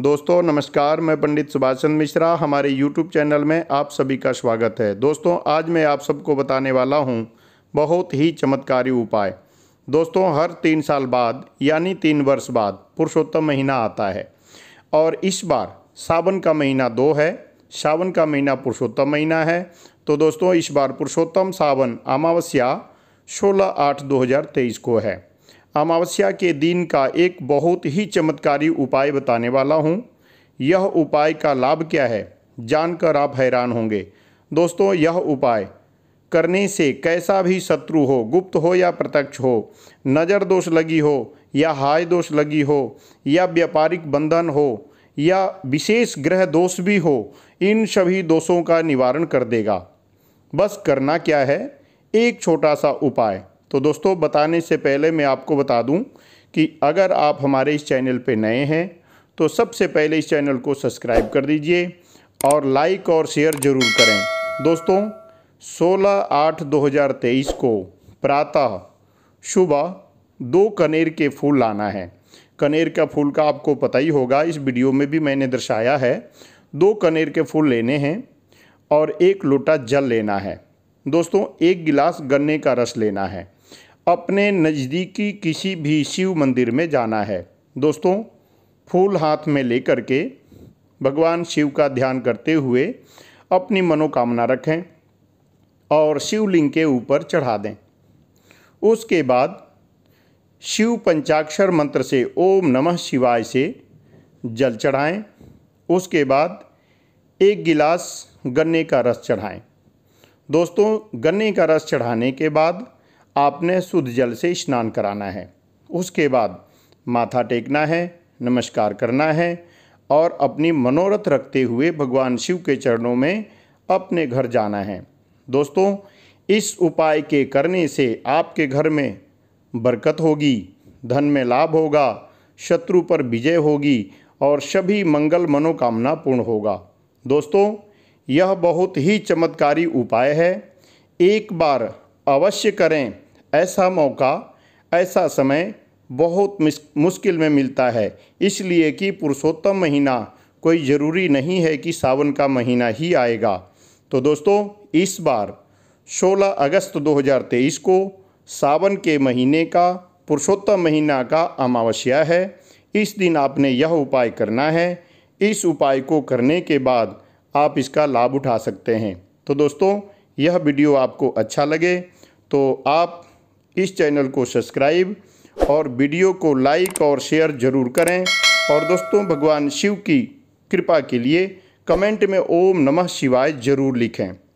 दोस्तों नमस्कार मैं पंडित सुभाष चंद्र मिश्रा हमारे यूट्यूब चैनल में आप सभी का स्वागत है दोस्तों आज मैं आप सबको बताने वाला हूं बहुत ही चमत्कारी उपाय दोस्तों हर तीन साल बाद यानी तीन वर्ष बाद पुरुषोत्तम महीना आता है और इस बार सावन का महीना दो है सावन का महीना पुरुषोत्तम महीना है तो दोस्तों इस बार पुरुषोत्तम सावन अमावस्या सोलह आठ दो को है अमावस्या के दिन का एक बहुत ही चमत्कारी उपाय बताने वाला हूँ यह उपाय का लाभ क्या है जानकर आप हैरान होंगे दोस्तों यह उपाय करने से कैसा भी शत्रु हो गुप्त हो या प्रत्यक्ष हो नज़र दोष लगी हो या हाय दोष लगी हो या व्यापारिक बंधन हो या विशेष ग्रह दोष भी हो इन सभी दोषों का निवारण कर देगा बस करना क्या है एक छोटा सा उपाय तो दोस्तों बताने से पहले मैं आपको बता दूं कि अगर आप हमारे इस चैनल पर नए हैं तो सबसे पहले इस चैनल को सब्सक्राइब कर दीजिए और लाइक और शेयर ज़रूर करें दोस्तों 16 आठ 2023 को प्रातः सुबह दो कनेर के फूल लाना है कनेर का फूल का आपको पता ही होगा इस वीडियो में भी मैंने दर्शाया है दो कनेर के फूल लेने हैं और एक लोटा जल लेना है दोस्तों एक गिलास गन्ने का रस लेना है अपने नज़दीकी किसी भी शिव मंदिर में जाना है दोस्तों फूल हाथ में लेकर के भगवान शिव का ध्यान करते हुए अपनी मनोकामना रखें और शिवलिंग के ऊपर चढ़ा दें उसके बाद शिव पंचाक्षर मंत्र से ओम नमः शिवाय से जल चढ़ाएं उसके बाद एक गिलास गन्ने का रस चढ़ाएं दोस्तों गन्ने का रस चढ़ाने के बाद आपने शुद्ध जल से स्नान कराना है उसके बाद माथा टेकना है नमस्कार करना है और अपनी मनोरथ रखते हुए भगवान शिव के चरणों में अपने घर जाना है दोस्तों इस उपाय के करने से आपके घर में बरकत होगी धन में लाभ होगा शत्रु पर विजय होगी और सभी मंगल मनोकामना पूर्ण होगा दोस्तों यह बहुत ही चमत्कारी उपाय है एक बार अवश्य करें ऐसा मौका ऐसा समय बहुत मुश्किल में मिलता है इसलिए कि पुरुषोत्तम महीना कोई ज़रूरी नहीं है कि सावन का महीना ही आएगा तो दोस्तों इस बार 16 अगस्त 2023 को सावन के महीने का पुरुषोत्तम महीना का अमावस्या है इस दिन आपने यह उपाय करना है इस उपाय को करने के बाद आप इसका लाभ उठा सकते हैं तो दोस्तों यह वीडियो आपको अच्छा लगे तो आप इस चैनल को सब्सक्राइब और वीडियो को लाइक और शेयर ज़रूर करें और दोस्तों भगवान शिव की कृपा के लिए कमेंट में ओम नमः शिवाय ज़रूर लिखें